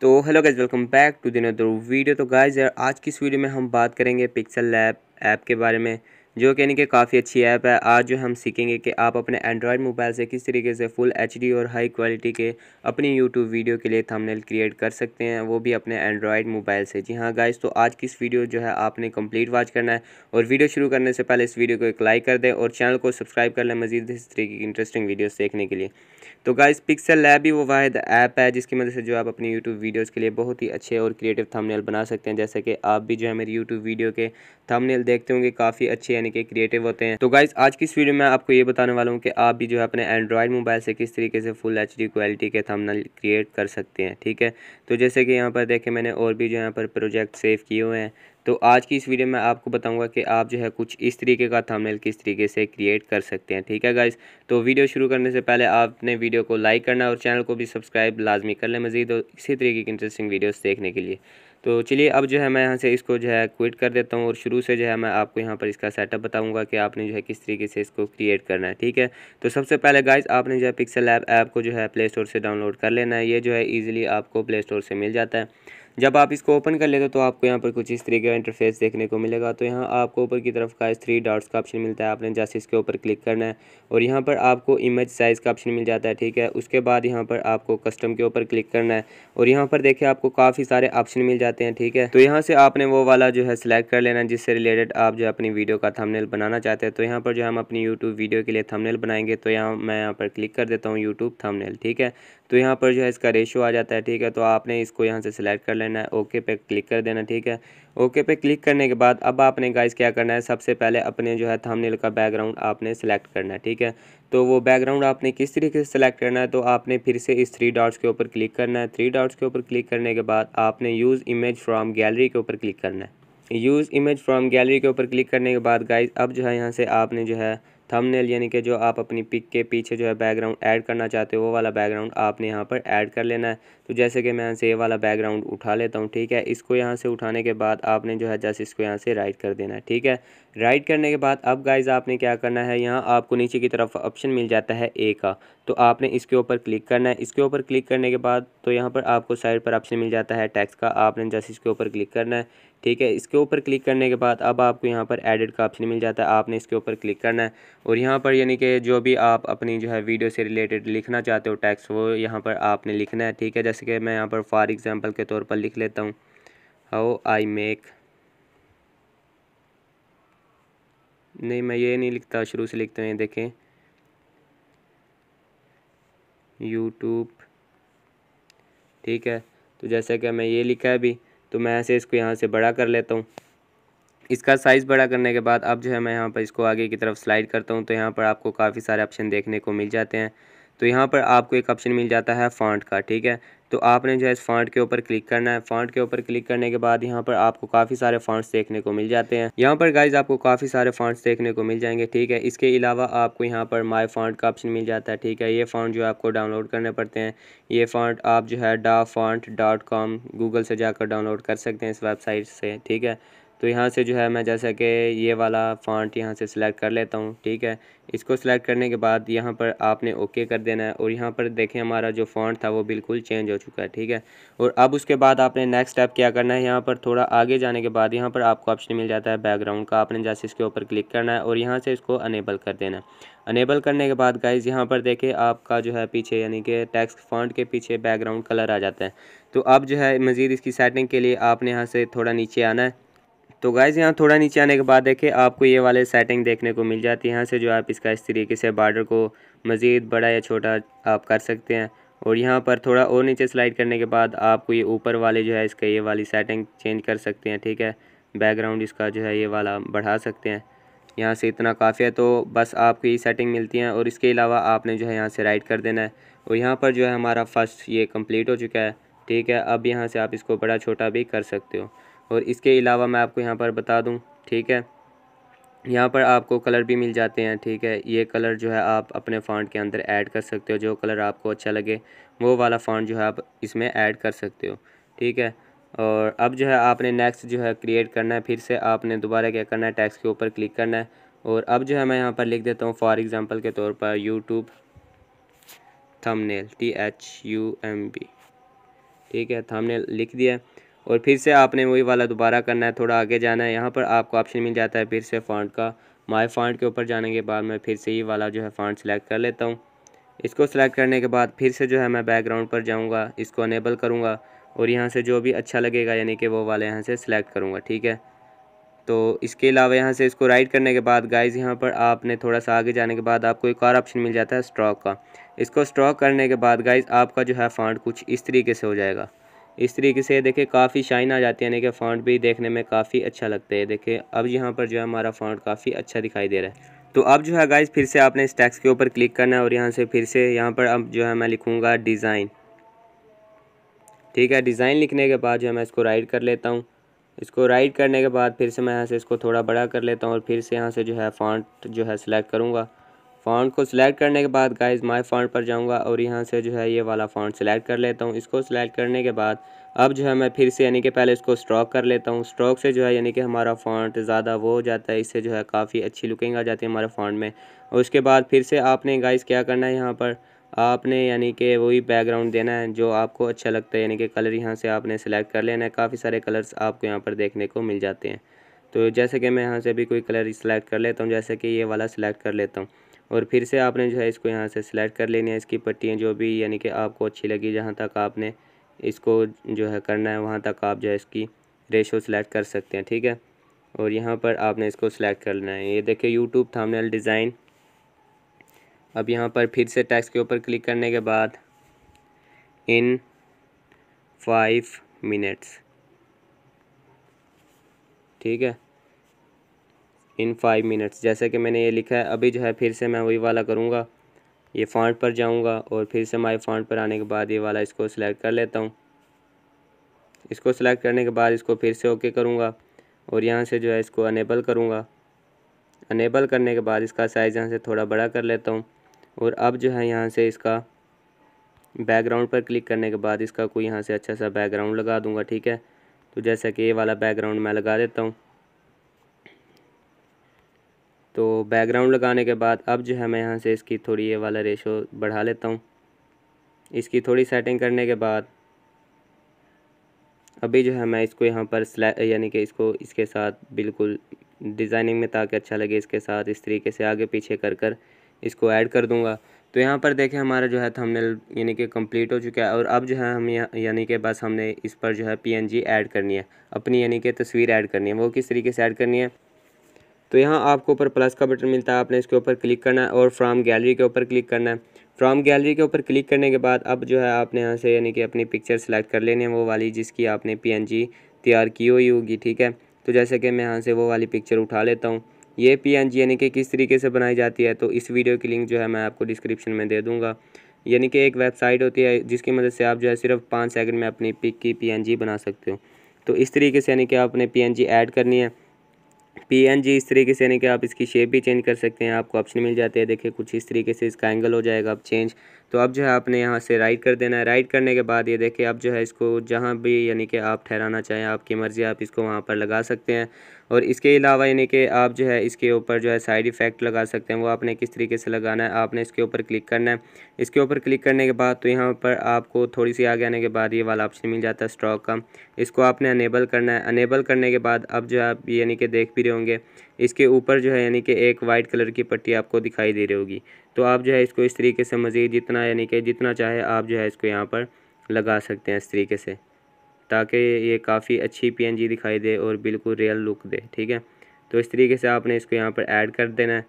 तो hello guys welcome back to दिन video तो गाइज आज की इस वीडियो में हम बात करेंगे पिक्सल लैब ऐप के बारे में जो कि इनके काफ़ी अच्छी ऐप है आज जो हम सीखेंगे कि आप अपने एंड्रॉयड मोबाइल से किस तरीके से फुल एच और हाई क्वालिटी के अपनी यूट्यूब वीडियो के लिए थंबनेल क्रिएट कर सकते हैं वो भी अपने एंड्रॉयड मोबाइल से जी हाँ गाइस तो आज की इस वीडियो जो है आपने कम्प्लीट वॉच करना है और वीडियो शुरू करने से पहले इस वीडियो को एक लाइक कर दें और चैनल को सब्सक्राइब कर लें मजीद इस तरीके की इंटरेस्टिंग वीडियोस देखने के लिए तो गाइस पिक्सल लैब भी वो वाद ऐप है जिसकी मदद से जो आप अपनी यूट्यूब वीडियोज़ के लिए बहुत ही अच्छे और क्रिएटिव थमनेल बना सकते हैं जैसे कि आप भी जो है मेरी यूट्यूब वीडियो के थमनेल देखते होंगे काफ़ी अच्छे यानी यानी कि क्रिएटिव होते हैं तो गाइज आज की इस वीडियो में आपको ये बताने वाला हूँ कि आप भी जो है अपने एंड्रॉयड मोबाइल से किस तरीके से फुल एच क्वालिटी के थमनल क्रिएट कर सकते हैं ठीक है तो जैसे कि यहाँ पर देखें मैंने और भी जो यहाँ पर प्रोजेक्ट सेव किए हुए हैं तो आज की इस वीडियो में आपको बताऊंगा कि आप जो है कुछ इस तरीके का थंबनेल किस तरीके से क्रिएट कर सकते हैं ठीक है गाइज तो वीडियो शुरू करने से पहले आपने वीडियो को लाइक करना और चैनल को भी सब्सक्राइब लाजमी कर लें मजीद और इसी तरीके की इंटरेस्टिंग वीडियोस देखने के लिए तो चलिए अब जो है मैं यहाँ से इसको जो है क्विट कर देता हूँ और शुरू से जो है मैं आपको यहाँ पर इसका सेटअप बताऊँगा कि आपने जो है किस तरीके से इसको क्रिएट करना है ठीक है तो सबसे पहले गाइज आपने जो है पिक्सल ऐप ऐप को जो है प्ले स्टोर से डाउनलोड कर लेना है ये जो है ईजिली आपको प्ले स्टोर से मिल जाता है जब आप इसको ओपन कर लेते हो तो आपको यहाँ पर कुछ इस तरीके का इंटरफेस देखने को मिलेगा तो यहाँ आपको ऊपर की तरफ का इस थ्री डॉट्स का ऑप्शन मिलता है आपने जैसे इसके ऊपर क्लिक करना है और यहाँ पर आपको इमेज साइज़ का ऑप्शन मिल जाता है ठीक है उसके बाद यहाँ पर आपको कस्टम के ऊपर क्लिक करना है और यहाँ पर देखिए आपको काफ़ी सारे ऑप्शन मिल जाते हैं ठीक है तो यहाँ से आपने वो वाला जो है सिलेक्ट कर लेना है जिससे रिलेटेड आप जो अपनी वीडियो का थमनेल बनाना चाहते हैं तो यहाँ पर जो हम अपनी यूट्यूब वीडियो के लिए थमनेल बनाएंगे तो यहाँ मैं यहाँ पर क्लिक कर देता हूँ यूट्यूब थमनेल ठीक है तो यहाँ पर जो है इसका रेशो आ जाता है ठीक है तो आपने इसको यहाँ से सिलेक्ट कर लेना है ओके पे क्लिक कर देना ठीक है ओके पे क्लिक करने के बाद अब आपने गाइस क्या करना है सबसे पहले अपने जो है थंबनेल का बैकग्राउंड आपने सेलेक्ट करना है ठीक है तो वो बैकग्राउंड आपने किस तरीके से सेलेक्ट करना है तो आपने फिर से इस थ्री डॉट्स के ऊपर क्लिक करना है थ्री डॉट्स के ऊपर क्लिक करने के बाद आपने यूज़ इमेज फ्रॉम गैलरी के ऊपर क्लिक करना है यूज़ इमेज फ्रॉम गैलरी के ऊपर क्लिक करने के बाद गाइज अब जो है यहाँ से आपने जो है थंबनेल यानी कि जो आप अपनी पिक के पीछे जो है बैकग्राउंड ऐड करना चाहते हो वो वाला बैकग्राउंड आपने यहाँ पर ऐड कर लेना है तो जैसे कि मैं यहाँ से ये वाला बैकग्राउंड उठा लेता हूँ ठीक है इसको यहाँ से उठाने के बाद आपने जो है जैसे इसको यहाँ से राइट कर देना है ठीक है राइट करने के बाद अब गाइज आपने क्या करना है यहाँ आपको नीचे की तरफ ऑप्शन मिल जाता है ए का तो आपने इसके ऊपर क्लिक करना है इसके ऊपर क्लिक करने के बाद तो यहाँ पर आपको साइड पर ऑप्शन मिल जाता है टैक्स का आपने जैसे इसके ऊपर क्लिक करना है ठीक है इसके ऊपर क्लिक करने के बाद अब आपको यहाँ पर एडिट का ऑप्शन मिल जाता है आपने इसके ऊपर क्लिक करना है और यहाँ पर यानी कि जो भी आप अपनी जो है वीडियो से रिलेटेड लिखना चाहते हो टैक्स वो यहाँ पर आपने लिखना है ठीक है जैसे कि मैं यहाँ पर फॉर एग्ज़ाम्पल के तौर पर लिख लेता हूँ हाउ आई मेक नहीं मैं ये नहीं लिखता शुरू से लिखते हैं देखें यूट्यूब ठीक है तो जैसा कि मैं ये लिखा है अभी तो मैं ऐसे इसको यहाँ से बड़ा कर लेता हूँ इसका साइज़ बड़ा करने के बाद अब जो है मैं यहाँ पर इसको आगे की तरफ स्लाइड करता हूँ तो यहाँ पर आपको काफ़ी सारे ऑप्शन देखने को मिल जाते हैं तो यहाँ पर आपको एक ऑप्शन मिल जाता है फ़ॉन्ट का ठीक है तो आपने जो है इस फॉन्ट के ऊपर क्लिक करना है फॉन्ट के ऊपर क्लिक करने के बाद यहाँ पर आपको काफ़ी सारे फॉन्ट्स देखने को मिल जाते हैं यहाँ पर गाइज आपको काफ़ी सारे फॉन्ट्स देखने को मिल जाएंगे ठीक है इसके अलावा आपको यहाँ पर माय फॉन्ट का ऑप्शन मिल जाता है ठीक है ये फॉन्ट जो आपको डाउनलोड करने पड़ते हैं ये फॉन्ट आप जो है डा फॉन्ट डॉट कॉम गूगल से जाकर डाउनलोड कर सकते हैं इस वेबसाइट से ठीक है तो यहाँ से जो है मैं जैसा कि ये वाला फ़ॉन्ट यहाँ से सिलेक्ट कर लेता हूँ ठीक है इसको सिलेक्ट करने के बाद यहाँ पर आपने ओके कर देना है और यहाँ पर देखें हमारा जो फ़ॉन्ट था वो बिल्कुल चेंज हो चुका है ठीक है और अब उसके बाद आपने नेक्स्ट स्टेप क्या करना है यहाँ पर थोड़ा आगे जाने के बाद यहाँ पर आपको ऑप्शन मिल जाता है बैकग्राउंड का आपने जैसे इसके ऊपर क्लिक करना है और यहाँ से इसको अनेबल कर देना है अनेबल करने के बाद गाइज़ यहाँ पर देखें आपका जो है पीछे यानी कि टैक्स फॉन्ट के पीछे बैकग्राउंड कलर आ जाता है तो अब जो है मज़ीद इसकी सेटिंग के लिए आपने यहाँ से थोड़ा नीचे आना है तो गाइज़ यहाँ थोड़ा नीचे आने के बाद देखिए आपको ये वाले सेटिंग देखने को मिल जाती है यहाँ से जो आप इसका इस तरीके से बार्डर को मज़ीद बड़ा या छोटा आप कर सकते हैं और यहाँ पर थोड़ा और नीचे स्लाइड करने के बाद आपको ये ऊपर वाले जो है इसका ये वाली सेटिंग चेंज कर सकते हैं ठीक है बैकग्राउंड इसका जो है ये वाला बढ़ा सकते हैं यहाँ से इतना काफ़ी है तो बस आपको ये सेटिंग मिलती है और इसके अलावा आपने जो है यहाँ से राइट कर देना है और यहाँ पर जो है हमारा फर्स्ट ये कम्प्लीट हो चुका है ठीक है अब यहाँ से आप इसको बड़ा छोटा भी कर सकते हो और इसके अलावा मैं आपको यहाँ पर बता दूँ ठीक है यहाँ पर आपको कलर भी मिल जाते हैं ठीक है ये कलर जो है आप अपने फ़ॉन्ट के अंदर ऐड कर सकते हो जो कलर आपको अच्छा लगे वो वाला फ़ॉन्ट जो है आप इसमें ऐड कर सकते हो ठीक है और अब जो है आपने नेक्स्ट जो है क्रिएट करना है फिर से आपने दोबारा क्या करना है टैक्स के ऊपर क्लिक करना है और अब जो है मैं यहाँ पर लिख देता हूँ फॉर एग्ज़ाम्पल के तौर पर YouTube nail T H U M B ठीक है थंबनेल लिख दिया और फिर से आपने वही वाला दोबारा करना है थोड़ा आगे जाना है यहाँ पर आपको ऑप्शन मिल जाता है फिर से फ़ॉन्ट का माय फ़ॉन्ट के ऊपर जाने के बाद मैं फिर से ये वाला जो है फ़ॉन्ट सेलेक्ट कर लेता हूँ इसको सेलेक्ट करने के बाद फिर से जो है मैं बैकग्राउंड पर जाऊँगा इसको अनेबल करूँगा और यहाँ से जो भी अच्छा लगेगा यानी कि वो वाला यहाँ से सिलेक्ट करूँगा ठीक है तो इसके अलावा यहाँ से इसको राइट करने के बाद गाइज यहाँ पर आपने थोड़ा सा आगे जाने के बाद आपको एक और ऑप्शन मिल जाता है स्ट्रॉक का इसको स्ट्रॉक करने के बाद गाइज आपका जो है फ़ॉन्ट कुछ इस तरीके से हो जाएगा इस तरीके से देखिए काफ़ी शाइन आ जाती है यानी कि फ़ॉन्ट भी देखने में काफ़ी अच्छा लगता है देखिए अब यहाँ पर जो है हमारा फ़ॉन्ट काफ़ी अच्छा दिखाई दे रहा है तो अब जो है गाइज फिर से आपने इस टैक्स के ऊपर क्लिक करना है और यहाँ से फिर से यहाँ पर अब जो है मैं लिखूँगा डिज़ाइन ठीक है डिज़ाइन लिखने के बाद जो है मैं इसको राइट कर लेता हूँ इसको राइट करने के बाद फिर से मैं यहाँ से इसको थोड़ा बड़ा कर लेता हूँ और फिर से यहाँ से जो है फ़ॉन्ट जो है सिलेक्ट करूँगा फ़ॉन्ट को सिलेक्ट करने के बाद गाइज माय फ़ॉन्ट पर जाऊंगा और यहाँ से जो है ये वाला फ़ॉन्ट सिलेक्ट कर लेता हूँ इसको सिलेक्ट करने के बाद अब जो है मैं फिर से यानी कि पहले इसको स्ट्रॉक कर लेता हूँ स्ट्रॉक से जो है यानी कि हमारा फ़ॉन्ट ज़्यादा वो हो जाता है इससे जो है काफ़ी अच्छी लुकिंग आ जाती है हमारे फ़ॉन्ट में और उसके बाद फिर से आपने गाइज़ क्या करना है यहाँ पर आपने यानी कि वही बैकग्राउंड देना है जो आपको अच्छा लगता है यानी कि कलर यहाँ से आपने सेलेक्ट कर लेना है काफ़ी सारे कलर्स आपको यहाँ पर देखने को मिल जाते हैं तो जैसे कि मैं यहाँ से भी कोई कलर सेलेक्ट कर लेता हूँ जैसे कि ये वाला सिलेक्ट कर लेता हूँ और फिर से आपने जो है इसको यहाँ से सिलेक्ट कर लेनी है इसकी पट्टियाँ जो भी यानी कि आपको अच्छी लगी जहाँ तक आपने इसको जो है करना है वहाँ तक आप जो है इसकी रेशो सिलेक्ट कर सकते हैं ठीक है और यहाँ पर आपने इसको सिलेक्ट कर लेना है ये देखिए यूट्यूब थामनेल डिज़ाइन अब यहाँ पर फिर से टैक्स के ऊपर क्लिक करने के बाद इन फाइव मिनट्स ठीक है इन फाइव मिनट्स जैसे कि मैंने ये लिखा है अभी जो है फिर से मैं वही वाला करूँगा ये फ़ॉन्ट पर जाऊँगा और फिर से माई फ़ॉन्ट पर आने के बाद ये वाला इसको सिलेक्ट कर लेता हूँ इसको सिलेक्ट करने के बाद इसको फिर से ओके करूँगा और यहाँ से जो है इसको अनेबल करूँगा अनेबल करने के बाद इसका साइज़ यहाँ से थोड़ा बड़ा कर लेता हूँ और अब जो है यहाँ से इसका बैकग्राउंड पर क्लिक करने के बाद इसका कोई यहाँ से अच्छा सा बैकग्राउंड लगा दूँगा ठीक है तो जैसा कि ये वाला बैकग्राउंड मैं लगा देता हूँ तो बैकग्राउंड लगाने के बाद अब जो है मैं यहाँ से इसकी थोड़ी ये वाला रेशो बढ़ा लेता हूँ इसकी थोड़ी सेटिंग करने के बाद अभी जो है मैं इसको यहाँ पर यानी कि इसको इसके साथ बिल्कुल डिज़ाइनिंग में ताकि अच्छा लगे इसके साथ इस तरीके से आगे पीछे कर कर इसको ऐड कर दूँगा तो यहाँ पर देखें हमारा जो है थंबनेल यानी कि कंप्लीट हो चुका है और अब जो है हम यानी कि बस हमने इस पर जो है पीएनजी ऐड करनी है अपनी यानी कि तस्वीर ऐड करनी है वो किस तरीके से ऐड करनी है तो यहाँ आपको ऊपर प्लस का बटन मिलता है आपने इसके ऊपर क्लिक करना है और फ्राम गैलरी के ऊपर क्लिक करना है फ्राम गैलरी के ऊपर क्लिक करने के बाद अब जो है आपने यहाँ से यानी कि अपनी पिक्चर सेलेक्ट कर लेनी है वो वाली जिसकी आपने पी तैयार की हुई होगी ठीक है तो जैसे कि मैं यहाँ से वो वाली पिक्चर उठा लेता हूँ ये पी यानी कि किस तरीके से बनाई जाती है तो इस वीडियो की लिंक जो है मैं आपको डिस्क्रिप्शन में दे दूँगा यानी कि एक वेबसाइट होती है जिसकी मदद से आप जो है सिर्फ पाँच सेकंड में अपनी पिक की पीएनजी बना सकते हो तो इस तरीके से यानी कि आपने पीएनजी ऐड करनी है पी इस तरीके से यानी कि आप इसकी शेप भी चेंज कर सकते हैं आपको ऑप्शन मिल जाते हैं देखिए कुछ इस तरीके से इसका एंगल हो जाएगा आप चेंज तो अब जो है आपने यहाँ से राइड कर देना है राइड करने के बाद ये देखिए आप जो है इसको जहाँ भी यानी कि आप ठहराना चाहें आपकी मर्ज़ी आप इसको वहाँ पर लगा सकते हैं और इसके अलावा यानी कि आप जो है इसके ऊपर जो है साइड इफ़ेक्ट लगा सकते हैं वो आपने किस तरीके से लगाना है आपने इसके ऊपर क्लिक करना है इसके ऊपर क्लिक करने के बाद तो यहाँ पर आपको थोड़ी सी आगे आने के बाद ये वाला ऑप्शन मिल जाता है स्ट्रॉक का इसको आपने अनेबल करना है अनेबल करने के बाद अब जो है आप यानी कि देख भी रहे होंगे इसके ऊपर जो है यानी कि एक वाइट कलर की पट्टी आपको दिखाई दे रही होगी तो आप जो है इसको इस तरीके से मज़ीद जितना यानी कि जितना चाहे आप जो है इसको यहाँ पर लगा सकते हैं इस तरीके से ताकि ये काफ़ी अच्छी पी दिखाई दे और बिल्कुल रियल लुक दे ठीक है तो इस तरीके से आपने इसको यहाँ पर ऐड कर देना है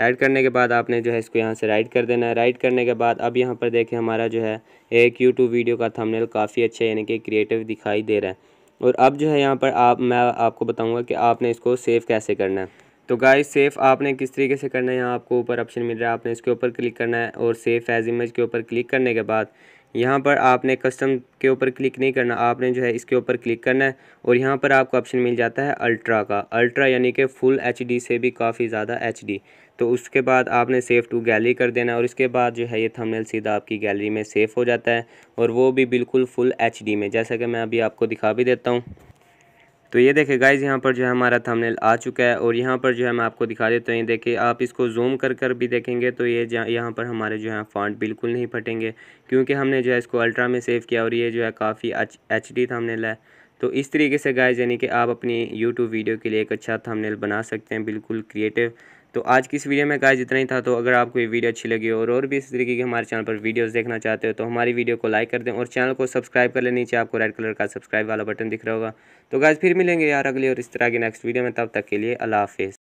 ऐड करने के बाद आपने जो है इसको यहाँ से राइट कर देना है राइट करने के बाद अब यहाँ पर देखें हमारा जो है एक यूट्यूब वीडियो का थंबनेल काफ़ी अच्छा यानी कि क्रिएटिव दिखाई दे रहा है और अब जो है यहाँ पर आप मैं आपको बताऊँगा कि आपने इसको सेव कैसे करना है तो गाइस सेफ आपने किस तरीके से करना है यहाँ आपको ऊपर ऑप्शन मिल रहा है आपने इसके ऊपर क्लिक करना है और सेफ एज इमेज के ऊपर क्लिक करने के बाद यहाँ पर आपने कस्टम के ऊपर क्लिक नहीं करना आपने जो है इसके ऊपर क्लिक करना है और यहाँ पर आपको ऑप्शन मिल जाता है अल्ट्रा का अल्ट्रा यानी कि फुल एच से भी काफ़ी ज़्यादा एच तो उसके बाद आपने सेव टू गैलरी कर देना और इसके बाद जो है ये थंबनेल सीधा आपकी गैलरी में सेफ हो जाता है और वो भी बिल्कुल फुल एच में जैसा कि मैं अभी आपको दिखा भी देता हूँ तो ये देखे गाइज यहाँ पर जो है हमारा थंबनेल आ चुका है और यहाँ पर जो है मैं आपको दिखा देता हूँ ये देखिए आप इसको जूम कर कर भी देखेंगे तो ये यहाँ पर हमारे जो है फॉन्ट बिल्कुल नहीं फटेंगे क्योंकि हमने जो है इसको अल्ट्रा में सेव किया और ये जो है काफ़ी एच डी थंबनेल है तो इस तरीके से गाइज यानी कि आप अपनी यूट्यूब वीडियो के लिए एक अच्छा थंबनेल बना सकते हैं बिल्कुल क्रिएटिव तो आज की इस वीडियो में गाइज इतना ही था तो अगर आपको ये वीडियो अच्छी लगी और और भी इस तरीके की हमारे चैनल पर वीडियोस देखना चाहते हो तो हमारी वीडियो को लाइक कर दें और चैनल को सब्सक्राइब कर लें नीचे आपको रेड कलर का सब्सक्राइब वाला बटन दिख रहा होगा तो गाइज फिर मिलेंगे यार अगली और इस तरह की नेक्स्ट वीडियो में तब तक के लिए अला हाफिज़